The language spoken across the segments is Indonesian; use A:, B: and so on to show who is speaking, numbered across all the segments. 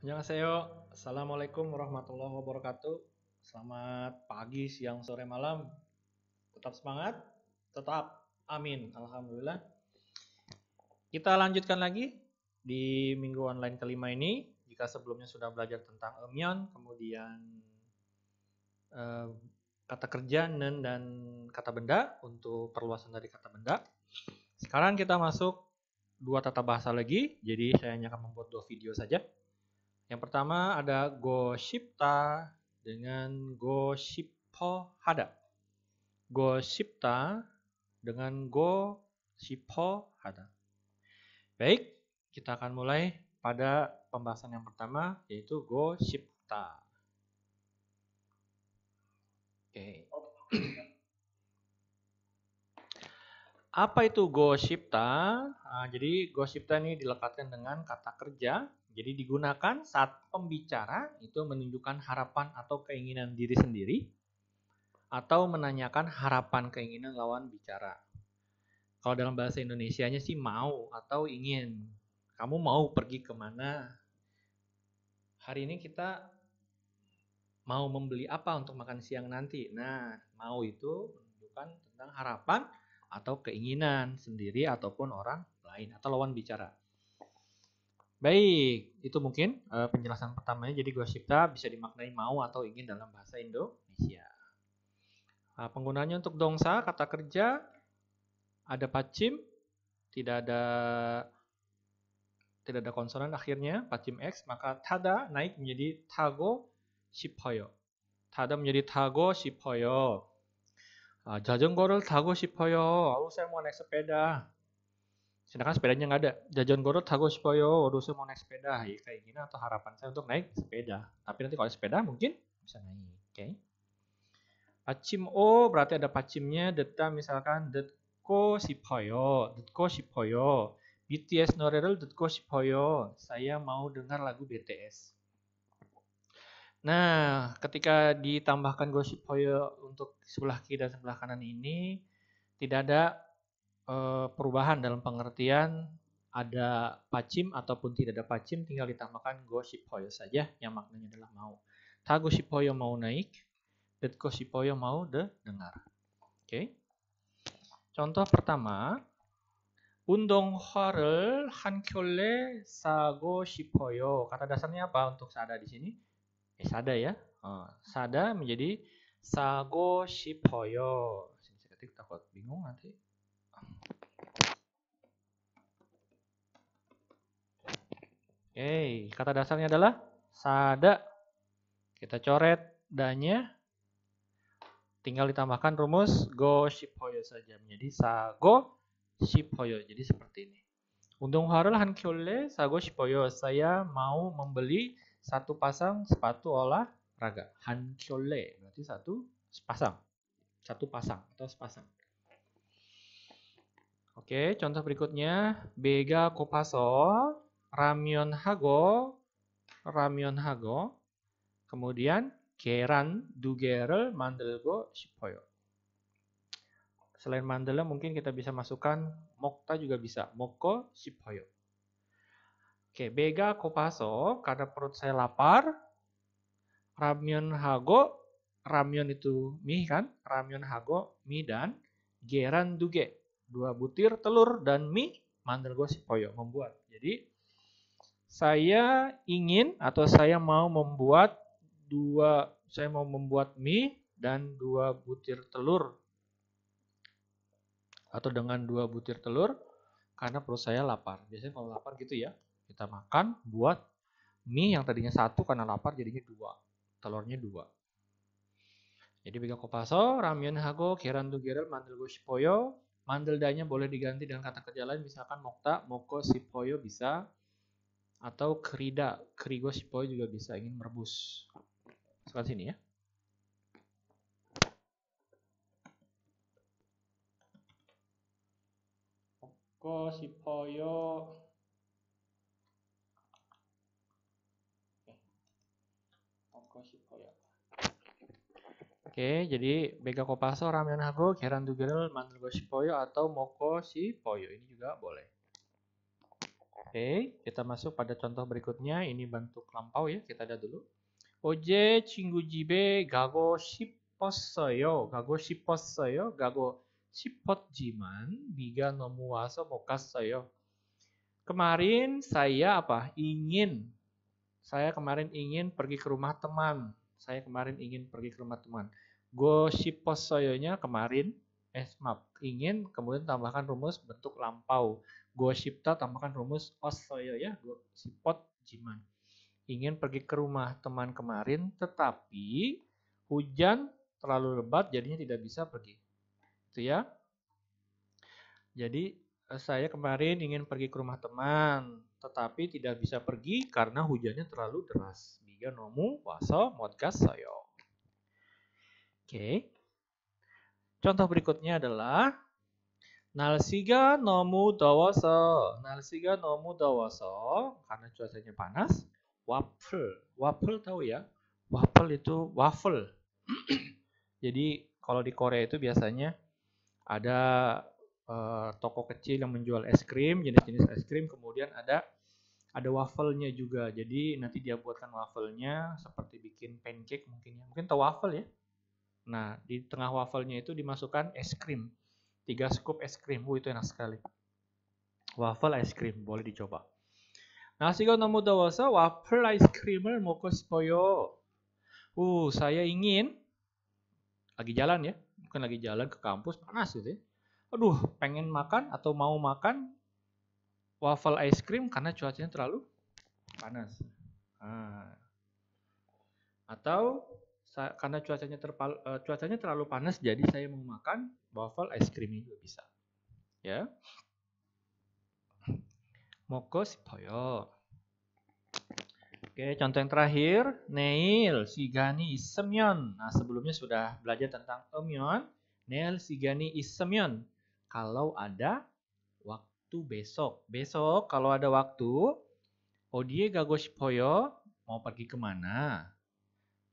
A: Annyeonghaseyo. Assalamualaikum warahmatullahi wabarakatuh. Selamat pagi, siang, sore, malam. Tetap semangat, tetap amin. Alhamdulillah. Kita lanjutkan lagi di minggu online kelima ini. Jika sebelumnya sudah belajar tentang Eumyeon, kemudian eh, kata kerja, nen, dan kata benda untuk perluasan dari kata benda. Sekarang kita masuk dua tata bahasa lagi, jadi saya hanya akan membuat dua video saja. Yang pertama ada Goshipta dengan Goshipohada. Goshipta dengan Hada. Baik, kita akan mulai pada pembahasan yang pertama yaitu Goshipta. Oke. Okay. Apa itu Goshipta? Nah, jadi Goshipta ini dilekatkan dengan kata kerja. Jadi digunakan saat pembicara itu menunjukkan harapan atau keinginan diri sendiri atau menanyakan harapan keinginan lawan bicara. Kalau dalam bahasa Indonesianya sih mau atau ingin. Kamu mau pergi kemana? Hari ini kita mau membeli apa untuk makan siang nanti. Nah, mau itu menunjukkan tentang harapan atau keinginan sendiri ataupun orang lain atau lawan bicara. Baik, itu mungkin uh, penjelasan pertamanya. Jadi gosipta bisa dimaknai mau atau ingin dalam bahasa Indonesia. Uh, eh, penggunaannya untuk dongsa, kata kerja, ada pacim, tidak ada tidak ada konsonan akhirnya, pacim X, maka tada naik menjadi tago shipoyo. Tada menjadi tago shipoyo. 아, 자전거를 tago 싶어요. Aku saya mau naik sepeda. Sedangkan sepedanya nggak ada. 자전거를 tago 싶어요. Waduh saya mau naik sepeda. Ya, keinginan atau harapan saya untuk naik sepeda. Tapi nanti kalau sepeda mungkin bisa naik. Oke. Okay. Pacim o berarti ada pacimnya. Deta misalkan detko 싶어요. Detko poyo. BTS 노래를 si poyo. Saya mau dengar lagu BTS. Nah, ketika ditambahkan gosip Hoyo untuk sebelah kiri dan sebelah kanan ini, tidak ada e, perubahan dalam pengertian ada pacim ataupun tidak ada pacim, tinggal ditambahkan gosip Hoyo saja yang maknanya adalah mau. Ta gosip Hoyo mau naik, dan gosip Hoyo mau de dengar. Oke. Okay. Contoh pertama, 운동화를 한 sa gosip hoyo. Kata dasarnya apa untuk ada di sini? eh, sada ya uh, sada menjadi sago shipoyo takut bingung nanti oke okay. kata dasarnya adalah sada kita coret danya tinggal ditambahkan rumus go shipoyo saja menjadi sago shipoyo jadi seperti ini untung harulah hankyole sago shipoyo saya mau membeli satu pasang sepatu olahraga. Hanchole berarti satu sepasang. Satu pasang atau sepasang. Oke, contoh berikutnya bega kopaso, ramyon hago, ramyon hago. Kemudian keran dugerel mandelgo shipoyo. Selain mandela mungkin kita bisa masukkan mokta juga bisa, moko shipoyo. Oke, Bega Kopaso karena perut saya lapar. Ramyun Hago, ramyun itu mie kan? Ramyun Hago, mie dan Geran Duge. Dua butir telur dan mie gosip Sipoyo membuat. Jadi saya ingin atau saya mau membuat dua saya mau membuat mie dan dua butir telur atau dengan dua butir telur karena perut saya lapar. Biasanya kalau lapar gitu ya. Kita makan, buat mie yang tadinya satu karena lapar jadinya dua. Telurnya dua. Jadi biga kopaso, ramyun hago, kiran tugirel, mandel go shipoyo. Mandel danya boleh diganti dengan kata kerja lain, misalkan mokta, moko, sipoyo bisa. Atau kerida, kerigo, sipoyo juga bisa, ingin merebus. Sekarang sini ya. Moko, sipoyo, Oke, jadi Bega Kopaso, Ramyeon Hago, Keran Dugerel, Mandelgo Shipoyo, atau Moko Poyo Ini juga boleh. Oke, kita masuk pada contoh berikutnya. Ini bentuk lampau ya, kita lihat dulu. Oje Jibe gago yo, Gago yo, gago shippotjiman, biga nomuwaso mokasoyo. Kemarin saya apa? Ingin. Saya kemarin ingin pergi ke rumah teman saya kemarin ingin pergi ke rumah teman. Gosip soyonya kemarin, eh maaf, ingin kemudian tambahkan rumus bentuk lampau. shipta tambahkan rumus os soyo ya, gosipot jiman. Ingin pergi ke rumah teman kemarin, tetapi hujan terlalu lebat jadinya tidak bisa pergi. Itu ya. Jadi eh, saya kemarin ingin pergi ke rumah teman, tetapi tidak bisa pergi karena hujannya terlalu deras. Biga nomu waso modgas soyo. Oke. Contoh berikutnya adalah Nalsiga nomu dawaso. Nalsiga nomu dawaso. Karena cuacanya panas. Waffle. Waffle tahu ya? Waffle itu waffle. Jadi kalau di Korea itu biasanya ada uh, toko kecil yang menjual es krim, jenis-jenis es krim. Kemudian ada ada wafflenya juga. Jadi nanti dia buatkan wafflenya seperti bikin pancake mungkin ya. Mungkin tahu waffle ya? Nah, di tengah wafelnya itu dimasukkan es krim. tiga scoop es krim. Wuh, itu enak sekali. Waffle es krim. Boleh dicoba. Nah Nasi가 너무 더워서 와플 아이스크림을 moko spoyo? Uh, saya ingin lagi jalan ya, bukan lagi jalan ke kampus panas gitu. Ya. Aduh, pengen makan atau mau makan waffle ice cream karena cuacanya terlalu panas. Nah. Atau karena cuacanya terpal, uh, cuacanya terlalu panas jadi saya mau makan waffle ice cream juga bisa ya moko sipoyo oke contoh yang terakhir neil sigani isemyon nah sebelumnya sudah belajar tentang emyon neil sigani isemyon kalau ada waktu besok besok kalau ada waktu odie gagoshipoyo mau pergi kemana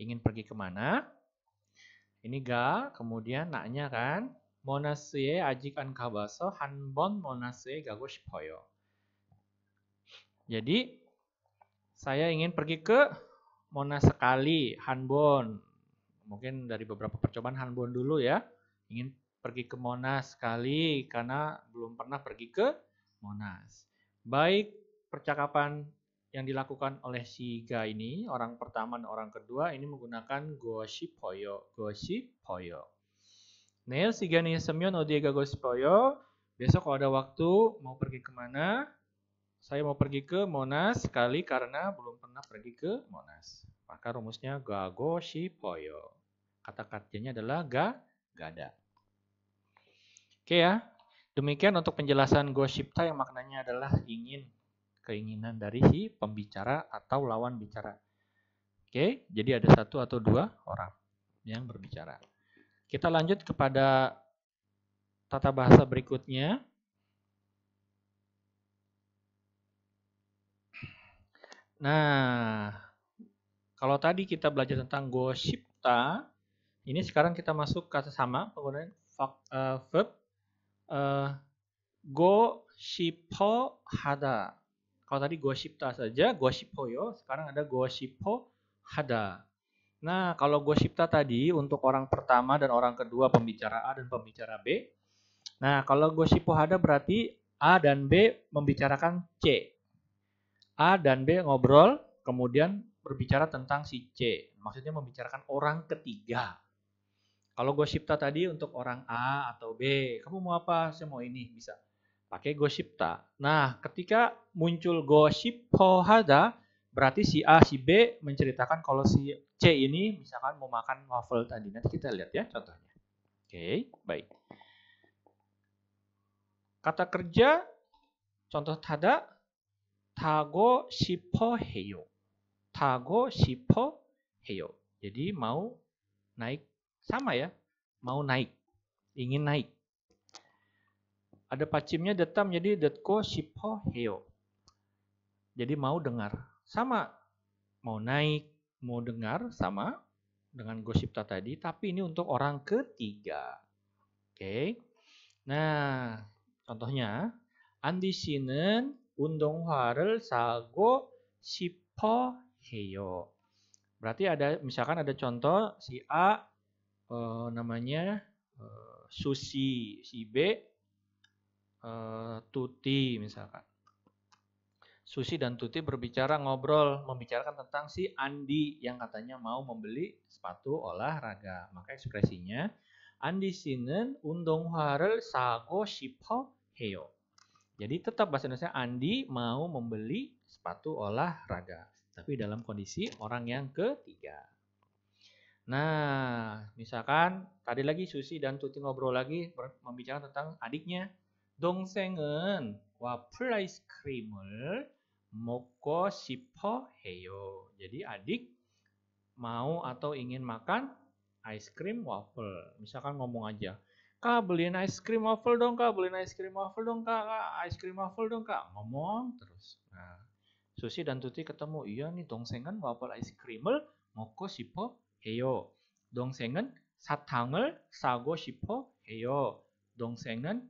A: ingin pergi kemana. Ini ga, kemudian naknya kan. Monasue ajik an kabaso hanbon monasue gago shipoyo. Jadi saya ingin pergi ke Monas sekali, Hanbon. Mungkin dari beberapa percobaan Hanbon dulu ya. Ingin pergi ke Monas sekali karena belum pernah pergi ke Monas. Baik percakapan yang dilakukan oleh si Ga ini, orang pertama dan orang kedua ini menggunakan goshi poyo. Nah, si Ga nih semyon odiega poyo. besok kalau ada waktu mau pergi kemana, saya mau pergi ke Monas sekali karena belum pernah pergi ke Monas. Maka rumusnya ga poyo. Kata kerjanya adalah ga gada. Oke ya, demikian untuk penjelasan goshipta yang maknanya adalah ingin keinginan dari si pembicara atau lawan bicara. Oke, jadi ada satu atau dua orang yang berbicara. Kita lanjut kepada tata bahasa berikutnya. Nah, kalau tadi kita belajar tentang gosipta, ini sekarang kita masuk kata sama penggunaan eh, verb uh, eh, go shipo hada. Kalau tadi goshipta saja, goshipoyo, sekarang ada goshipo hada. Nah, kalau gosipta tadi untuk orang pertama dan orang kedua pembicara A dan pembicara B. Nah, kalau ho hada berarti A dan B membicarakan C. A dan B ngobrol, kemudian berbicara tentang si C. Maksudnya membicarakan orang ketiga. Kalau gosipta tadi untuk orang A atau B, kamu mau apa? Saya mau ini, bisa pakai gosipta. Nah, ketika muncul gosip hohada, berarti si A, si B menceritakan kalau si C ini misalkan mau makan waffle tadi. Nanti kita lihat ya contohnya. Oke, okay, baik. Kata kerja, contoh tada, tago shippo heyo. Tago shippo heyo. Jadi mau naik, sama ya, mau naik, ingin naik. Ada pacimnya detam jadi detko shipo heo. Jadi mau dengar. Sama mau naik, mau dengar sama dengan gosipta tadi, tapi ini untuk orang ketiga. Oke. Okay. Nah, contohnya Andi sinen harel sago 싶어 heo. Berarti ada misalkan ada contoh si A eh, namanya eh, Susi, si B Eh, tuti misalkan. Susi dan Tuti berbicara ngobrol membicarakan tentang si Andi yang katanya mau membeli sepatu olahraga. Maka ekspresinya Andi sinen undong harel sago shipo heo. Jadi tetap bahasa Indonesia Andi mau membeli sepatu olahraga. Tapi dalam kondisi orang yang ketiga. Nah, misalkan tadi lagi Susi dan Tuti ngobrol lagi membicarakan tentang adiknya 동생은 와플 아이스크림을 먹고 싶어 해요. Jadi adik mau atau ingin makan ice cream waffle. Misalkan ngomong aja, Kak beliin ice cream waffle dong kak, beliin ice cream waffle dong kak, ice cream waffle dong kak. Ngomong terus. Nah, Susi dan Tuti ketemu, iya nih dongsengen waffle ice cream을 먹고 sipo heyo. Dongsengen 사탕을 사고 sipo heyo. Dongsengen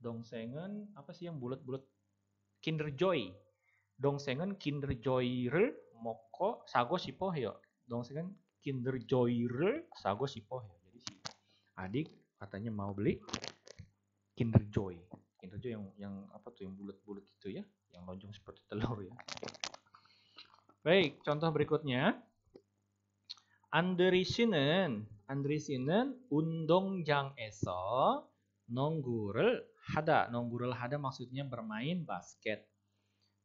A: Dongsengen apa sih yang bulat-bulat? Kinder Joy. Dongsengen Kinder Joyer, Moko Sago yo ya. Dongsengen Kinder Joyer, Sago Sipohyo. Ya. Jadi si adik katanya mau beli Kinder Joy. Kinder Joy yang yang apa tuh yang bulat-bulat itu ya, yang lonjong seperti telur ya. Baik, contoh berikutnya. undong jang eso nonggurel hada. Nongurul hada maksudnya bermain basket.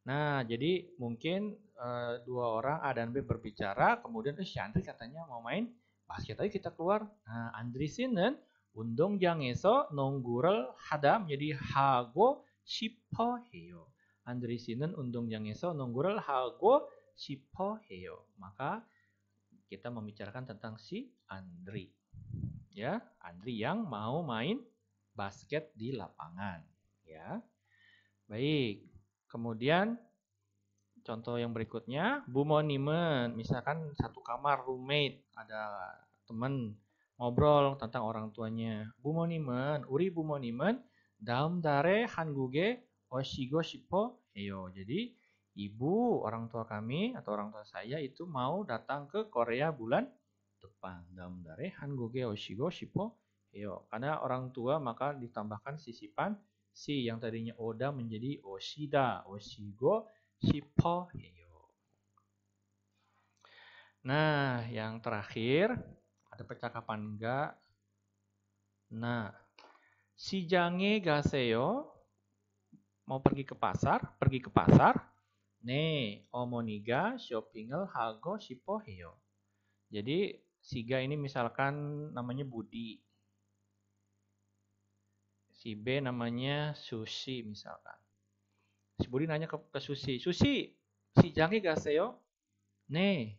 A: Nah, jadi mungkin e, dua orang A dan B berbicara, kemudian eh si Andri katanya mau main basket ayo kita keluar. Nah, Andri sinen undong jangeso nonggurel hada menjadi hago shipo heyo. Andri sinen undong jangeso nonggurel hago shipo heyo. Maka kita membicarakan tentang si Andri. Ya, Andri yang mau main basket di lapangan, ya. Baik. Kemudian contoh yang berikutnya bumoniman, misalkan satu kamar roommate, ada teman ngobrol tentang orang tuanya. Bumoniman, uri bumoniman, daum dare hanguge oshigo shippo heyo. Jadi ibu orang tua kami atau orang tua saya itu mau datang ke Korea bulan depan. Daum dare hanguge oshigo shippo Yo, karena orang tua maka ditambahkan sisipan si yang tadinya oda menjadi oshida, oshigo, shippo, heyo. Ya, nah, yang terakhir ada percakapan enggak? Nah, si jange gaseyo mau pergi ke pasar, pergi ke pasar. Ne, omoniga, shoppingel, hago, shippo, heyo. Ya, Jadi, siga ini misalkan namanya Budi si B namanya Susi misalkan. Si Budi nanya ke, ke Susi, Susi, si jangi seyo? nih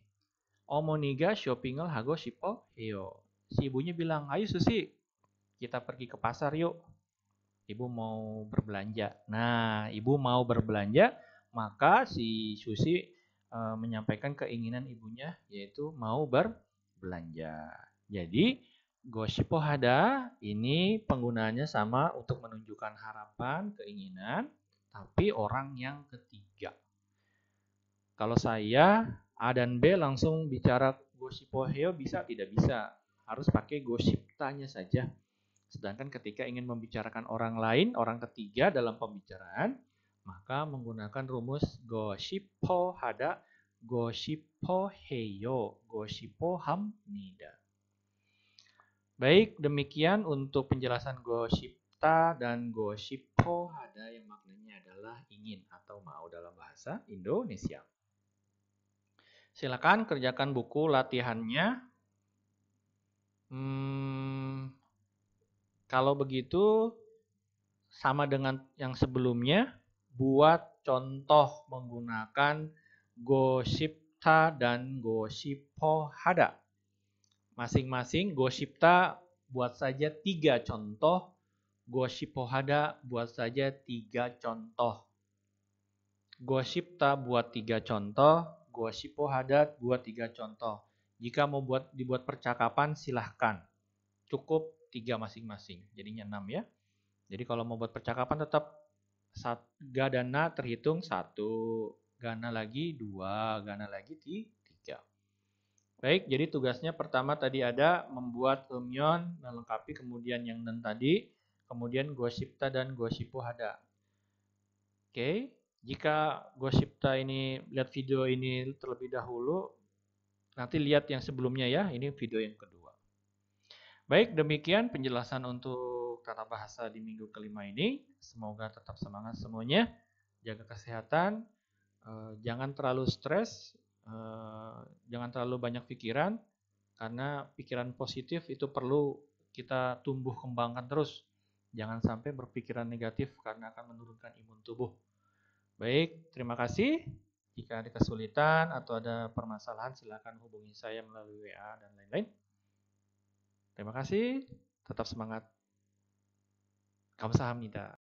A: omoniga shoppingel hago shippo heyo. Si ibunya bilang, ayo Susi, kita pergi ke pasar yuk. Ibu mau berbelanja. Nah, ibu mau berbelanja, maka si Susi e, eh, menyampaikan keinginan ibunya, yaitu mau berbelanja. Jadi, Goshipohada ini penggunaannya sama untuk menunjukkan harapan, keinginan, tapi orang yang ketiga. Kalau saya A dan B langsung bicara Goshipoheo bisa tidak bisa. Harus pakai gosiptanya saja. Sedangkan ketika ingin membicarakan orang lain, orang ketiga dalam pembicaraan, maka menggunakan rumus Goshipohada, hada, Goshipohamnida. heyo, goshipo Baik, demikian untuk penjelasan Goshipta dan Goshipo ada yang maknanya adalah ingin atau mau dalam bahasa Indonesia. Silakan kerjakan buku latihannya. Hmm, kalau begitu sama dengan yang sebelumnya, buat contoh menggunakan Goshipta dan Goshipo hada. Masing-masing Goshipta buat saja tiga contoh, Goshipohada buat saja tiga contoh. Goshipta buat tiga contoh, Goshipohada buat tiga contoh. Jika mau buat dibuat percakapan silahkan. Cukup tiga masing-masing, jadinya enam ya. Jadi kalau mau buat percakapan tetap sat, gadana terhitung satu, gana lagi dua, gana lagi tiga Baik, jadi tugasnya pertama tadi ada membuat umyon, melengkapi kemudian yang nen tadi, kemudian gosipta dan gosipu ada Oke, jika gosipta ini lihat video ini terlebih dahulu, nanti lihat yang sebelumnya ya, ini video yang kedua. Baik, demikian penjelasan untuk tata bahasa di minggu kelima ini. Semoga tetap semangat semuanya, jaga kesehatan, eh, jangan terlalu stres, Eh, jangan terlalu banyak pikiran karena pikiran positif itu perlu kita tumbuh kembangkan terus. Jangan sampai berpikiran negatif karena akan menurunkan imun tubuh. Baik, terima kasih. Jika ada kesulitan atau ada permasalahan silakan hubungi saya melalui WA dan lain-lain. Terima kasih, tetap semangat. Kamsahamnida.